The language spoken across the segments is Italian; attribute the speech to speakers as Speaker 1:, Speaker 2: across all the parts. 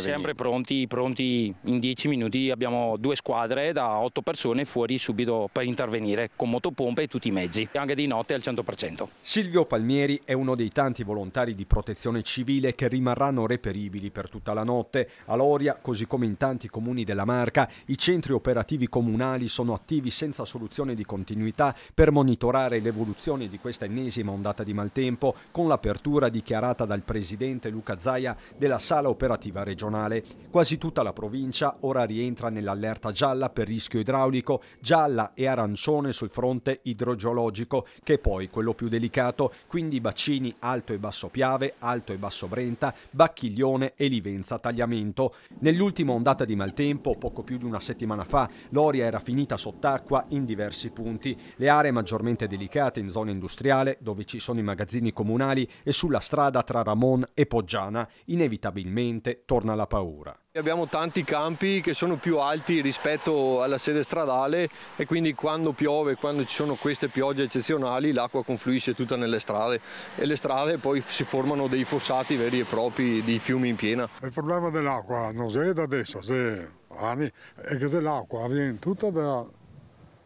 Speaker 1: Sempre pronti, pronti in 10 minuti, abbiamo due squadre da 8 persone fuori subito per intervenire con motopompe e tutti i mezzi, anche di notte al 100%. Silvio Palmieri è uno dei tanti volontari di protezione civile che rimarranno reperibili per tutta la notte. A Loria, così come in tanti comuni della Marca, i centri operativi comunali sono attivi senza soluzione di continuità per monitorare l'evoluzione di questa ennesima ondata di maltempo con l'apertura dichiarata dal presidente Luca Zaia della sala operativa regionale regionale. Quasi tutta la provincia ora rientra nell'allerta gialla per rischio idraulico, gialla e arancione sul fronte idrogeologico, che è poi quello più delicato, quindi bacini Alto e Basso Piave, Alto e Basso Brenta, Bacchiglione e Livenza Tagliamento. Nell'ultima ondata di maltempo, poco più di una settimana fa, l'Oria era finita sott'acqua in diversi punti. Le aree maggiormente delicate in zona industriale, dove ci sono i magazzini comunali, e sulla strada tra Ramon e Poggiana, inevitabilmente torna la paura.
Speaker 2: Abbiamo tanti campi che sono più alti rispetto alla sede stradale e quindi quando piove, quando ci sono queste piogge eccezionali, l'acqua confluisce tutta nelle strade e le strade poi si formano dei fossati veri e propri di fiumi in piena.
Speaker 3: Il problema dell'acqua non è da adesso, anni, è che l'acqua viene tutta da,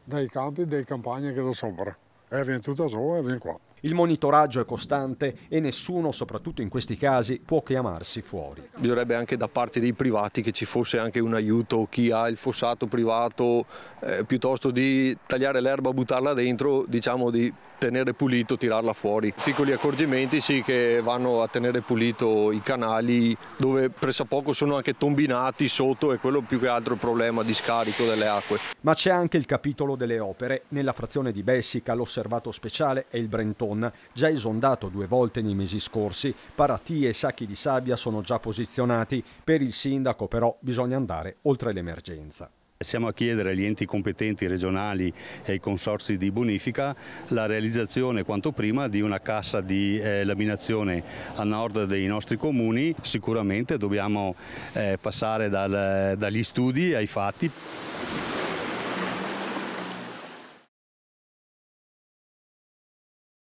Speaker 3: dai campi, dai campagne che sono sopra, e viene tutta su e viene qua.
Speaker 1: Il monitoraggio è costante e nessuno, soprattutto in questi casi, può chiamarsi fuori.
Speaker 2: Bisognerebbe anche da parte dei privati che ci fosse anche un aiuto, chi ha il fossato privato, eh, piuttosto di tagliare l'erba, buttarla dentro, diciamo di tenere pulito, tirarla fuori. Piccoli accorgimenti sì che vanno a tenere pulito i canali dove pressappoco sono anche tombinati sotto e quello più che altro è il problema di scarico delle acque.
Speaker 1: Ma c'è anche il capitolo delle opere. Nella frazione di Bessica l'osservato speciale è il Brentone Giason, già esondato due volte nei mesi scorsi. Paratie e sacchi di sabbia sono già posizionati, per il sindaco però bisogna andare oltre l'emergenza.
Speaker 3: Siamo a chiedere agli enti competenti regionali e ai consorsi di bonifica la realizzazione quanto prima di una cassa di eh, laminazione a nord dei nostri comuni. Sicuramente dobbiamo eh, passare dal, dagli studi ai fatti.